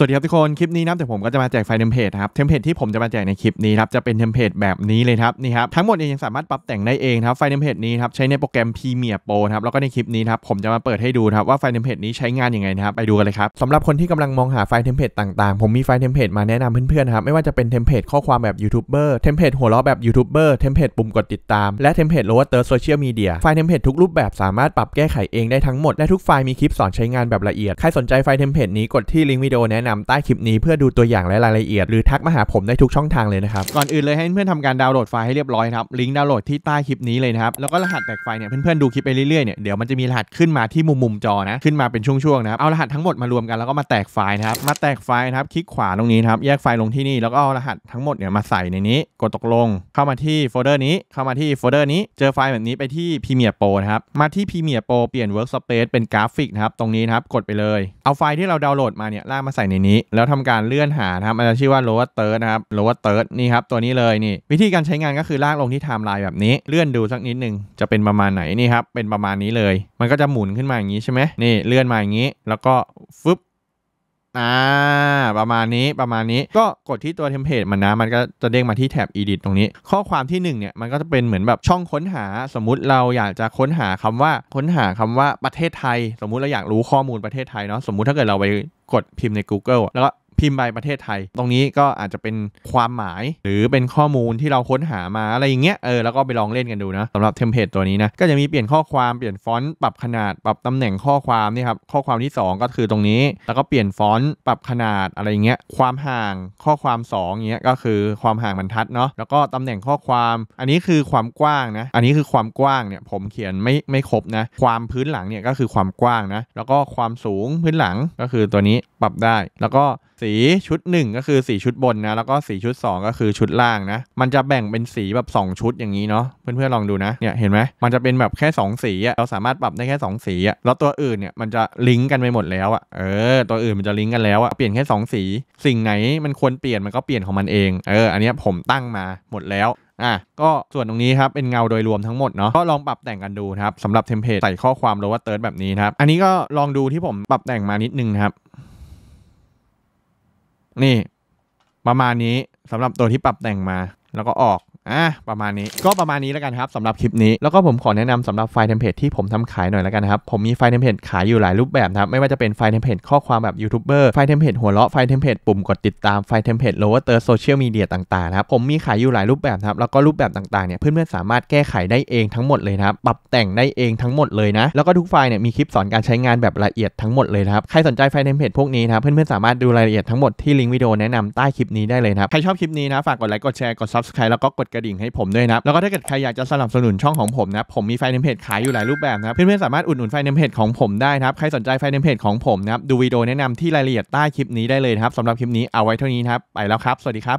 สวัสดีครับทุกคนคลิปนี้นะแต่ผมก็จะมาแจกไฟล์เทมเพลตครับเทมเพลตที่ผมจะมาแจกในคลิปนี้ครับจะเป็นเทมเพลตแบบนี้เลยครับนี่ครับทั้งหมดเองยังสามารถปรับแต่งได้เองครับไฟล์เทมเพลตนี้ครับใช้ในโปรแกรม Premiere Pro ครับแล้วก็ในคลิปนี้ครับผมจะมาเปิดให้ดูครับว่าไฟล์เทมเพลตนี้ใช้งานยังไงนะครับไปดูกันเลยครับสำหรับคนที่กำลังมองหาไฟล์เทมเพลตต่างๆ ผมมีไฟล์เทมเพลตมาแนะนำเพื่อนๆครับไม่ว่าจะเป็นเทมเพลตข้อความแบบยูทูบเบอร์เทมเพลตหัวล้อแบบยูทูบเบอร์เทมเพลตปุ่มกดติดตามและเทมเพลตลว์เตอร์โซเชียลมีเดียไฟเทมเพลตทุกรูปแบบสามารถปรับแก้ไขเองได้ทั้งหมดและทุกไฟล์มีคลิปสอนใช้งานแบบละเอียดใครสนใจไฟเทมเพลตนี้กดที่ลิงก์วิดีโอแนะนำใต้คลิปนี้เพื่อดูตัวอย่างและรายละเอียดหรือทักมาหาผมได้ทุกช่องทางเลยนะครับก่อนอื่นเลยให้เพื่อนๆทำการดาวน์โหลดไฟล์ให้เรียบร้อยครับลิงก์ดาวน์โหลดที่ใต้คลิปนี้เลยนะครับแล้วก็รหัสแบกไฟเนี่ยเพื่อนๆดูคลิปไปเรื่อยๆเนี่ยเดี๋ยวมันจะมีรหัสขึ้นมาที่มุมมุมจอนะขึ้นมาเป็นช่วงๆนะครับเอารหัสทั้งหมดมารวมกันแล้วก็มาแตกไฟล์นะครับมาแตกไฟล์นะครับคลิกขวาตรงนี้ครับแยกไฟล์ลงที่นี่แล้วก็เอารหัสทั้งหมดเนี่ยมาใส่ในนี้ กดตกลงเข้ามาที่โฟลเดอร์นี้ เข้ามาที่โฟลเดอร์นี้เจอไฟล์แบบนี้ไปที่ Premiere Pro นะครับมาที่ Premiere Pro เปลี่ยน Workspace เป็นกราฟิกนะครับตรงนี้นะครับกดไปเลยเอาไฟล์ที่เราดาวน์โหลดมาเนี่ยลากมาใส่ในนี้แล้วทำการเลื่อนหาครับมันจะชื่อว่า lower third นะครับ lower third นี่ครับ ตัวนี้เลยนี่ วิธีการใช้งานก็คือ ลากลงที่ไทม์ไลน์แบบนี้ เลื่อนดูสักนิดนึง จะเป็นประมาณไหนนี่ครับเป็นประมาณนี้เลย มันก็จะหมุนขึ้นมาอย่างนี้ใช่ไหมนี่เลื่อนมาอย่างนี้ แล้วก็ฟึบอ่าประมาณนี้ประมาณนี้ก็กดที่ตัวเทมเพลตมันนะมันก็จะเด้งมาที่แถบ edit ตรงนี้ ข้อความที่1เนี่ยมันก็จะเป็นเหมือนแบบช่องค้นหา สมมุติเราอยากจะค้นหาคำว่าค้นหาคำว่าประเทศไทย สมมุติเราอยากรู้ข้อมูลประเทศไทยเนาะสมมุติถ้าเกิดเราไปกดพิมพ์ใน Google แล้วก็พิมพ์ไปประเทศไทยตรงนี้ก็อาจจะเป็นความหมายหรือเป็นข้อมูลที่เราค้นหามาอะไรอย่างเงี้ยเออแล้วก็ไปลองเล่นกันดูนะสำหรับเทมเพลตตัวนี้นะก็จะมีเปลี่ยนข้อความเปลี่ยนฟอนต์ปรับขนาดปรับตำแหน่งข้อความนี่ครับข้อความที่2ก็คือตรงนี้แล้วก็เปลี่ยนฟอนต์ปรับขนาดอะไรเงี้ยความห่างข้อความ2เงี้ยก็คือความห่างบรรทัดเนาะแล้วก็ตำแหน่งข้อความอันนี้คือความกว้างนะอันนี้คือความกว้างเนี่ยผมเขียนไม่ไม่ครบนะความพื้นหลังเนี่ยก็คือความกว้างนะแล้วก็ความสูงพื้นหลังก็คือตัวนี้ปรับได้แล้วก็สี ชุด 1 ก็คือสีชุดบนนะแล้วก็สีชุด2 ก็คือชุดล่างนะ มันจะแบ่งเป็นสีแบบ 2 ชุดอย่างนี้เนาะเพื่อนๆลองดูนะเนี่ยเห็นไหมมันจะเป็นแบบแค่ 2 สีอะเราสามารถปรับได้แค่ 2 สีอะแล้วตัวอื่นเนี่ยมันจะลิงก์กันไปหมดแล้วอะเออตัวอื่นมันจะลิงก์กันแล้วอะเปลี่ยนแค่2สีสิ่งไหนมันควรเปลี่ยนมันก็เปลี่ยนของมันเองเอออันนี้ผมตั้งมาหมดแล้วอ่ะก็ส่วนตรงนี้ครับเป็นเงาโดยรวมทั้งหมดเนาะก็ลองปรับแต่งกันดูครับสำหรับเทมเพลตใส่ข้อความโลว์เติร์ดแบบนี้ครับอันนี้ก็ลองดูที่ผมปรับแต่งมานิดนึงครับนี่ประมาณนี้สำหรับตัวที่ปรับแต่งมาแล้วก็ออกอ่ะประมาณนี้ก็ประมาณนี้แล้วกันครับสำหรับคลิปนี้ แล้วก็ผมขอแนะนำสำหรับไฟล์เทมเพลตที่ผมทำขายหน่อยแล้วกันนะครับผมมีไฟล์เทมเพลตขายอยู่หลายรูปแบบครับไม่ว่าจะเป็นไฟล์เทมเพลตข้อความแบบยูทูบเบอร์ไฟล์เทมเพลตหัวเราะไฟล์เทมเพลตปุ่มกดติดตามไฟล์เทมเพลตโลเวอร์เตอร์โซเชียลมีเดียต่างๆครับผมมีขายอยู่หลายรูปแบบครับแล้วก็รูปแบบต่างๆเนี่ยเพื่อนๆสามารถแก้ไขได้เองทั้งหมดเลยนะครับปรับแต่งได้เองทั้งหมดเลยนะแล้วก็ทุกไฟล์เนี่ยมีคลิปสอนการใช้งานแบบละเอียดทั้งหมดเลยครับใครสนใจไฟล์เทมเพลตพวกนี้นะเพื่อนๆสามารถดูรายละเอียดทั้งหมดที่ลิงก์วิดีโอแนะนำใต้คลิปนี้ได้เลยครับใครชอบคลิปนี้นะฝากกดไลค์กดแชร์กด subscribe แล้วก็กดกระดิ่งให้ผมด้วยนะแล้วก็ถ้าเกิดใครอยากจะสนับสนุนช่องของผมนะผมมีไฟเนมเพจขายอยู่หลายรูปแบบนะเพื่อน ๆ สามารถอุดหนุนไฟเนมเพจของผมได้นะครับใครสนใจไฟเนมเพจของผมนะครับดูวิดีโอแนะนำที่รายละเอียดใต้คลิปนี้ได้เลยครับสำหรับคลิปนี้เอาไว้เท่านี้นะครับไปแล้วครับ สวัสดีครับ